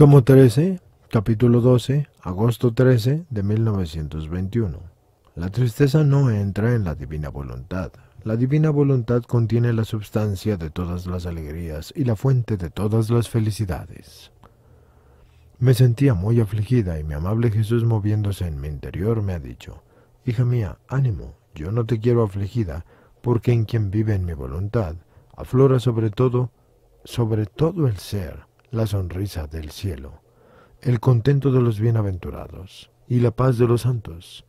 Tomo 13, capítulo 12, agosto 13 de 1921. La tristeza no entra en la divina voluntad. La divina voluntad contiene la substancia de todas las alegrías y la fuente de todas las felicidades. Me sentía muy afligida y mi amable Jesús moviéndose en mi interior me ha dicho, Hija mía, ánimo, yo no te quiero afligida, porque en quien vive en mi voluntad aflora sobre todo, sobre todo el ser, la sonrisa del cielo, el contento de los bienaventurados y la paz de los santos.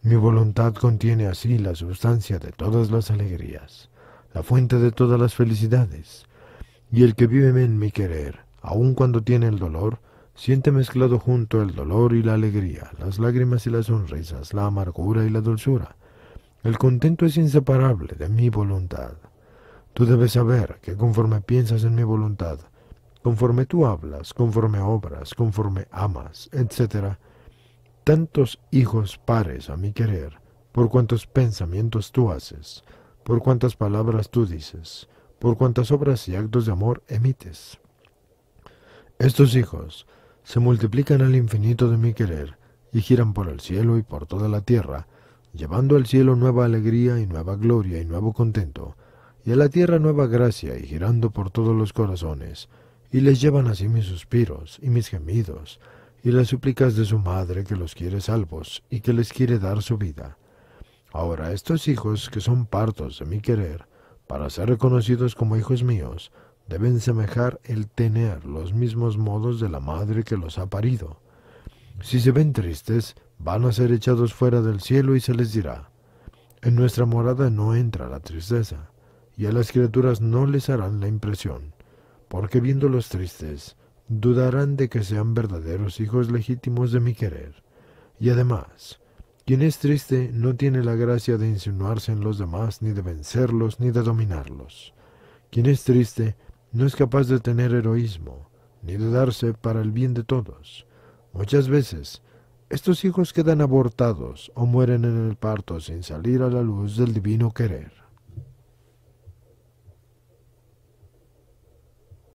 Mi voluntad contiene así la sustancia de todas las alegrías, la fuente de todas las felicidades, y el que vive en mi querer, aun cuando tiene el dolor, siente mezclado junto el dolor y la alegría, las lágrimas y las sonrisas, la amargura y la dulzura. El contento es inseparable de mi voluntad. Tú debes saber que conforme piensas en mi voluntad, conforme tú hablas, conforme obras, conforme amas, etc., tantos hijos pares a mi querer, por cuantos pensamientos tú haces, por cuantas palabras tú dices, por cuantas obras y actos de amor emites. Estos hijos se multiplican al infinito de mi querer y giran por el cielo y por toda la tierra, llevando al cielo nueva alegría y nueva gloria y nuevo contento, y a la tierra nueva gracia y girando por todos los corazones, y les llevan así mis suspiros y mis gemidos, y las súplicas de su madre que los quiere salvos y que les quiere dar su vida. Ahora estos hijos que son partos de mi querer, para ser reconocidos como hijos míos, deben semejar el tener los mismos modos de la madre que los ha parido. Si se ven tristes, van a ser echados fuera del cielo y se les dirá, en nuestra morada no entra la tristeza, y a las criaturas no les harán la impresión porque viéndolos tristes, dudarán de que sean verdaderos hijos legítimos de mi querer. Y además, quien es triste no tiene la gracia de insinuarse en los demás, ni de vencerlos, ni de dominarlos. Quien es triste no es capaz de tener heroísmo, ni de darse para el bien de todos. Muchas veces, estos hijos quedan abortados o mueren en el parto sin salir a la luz del divino querer.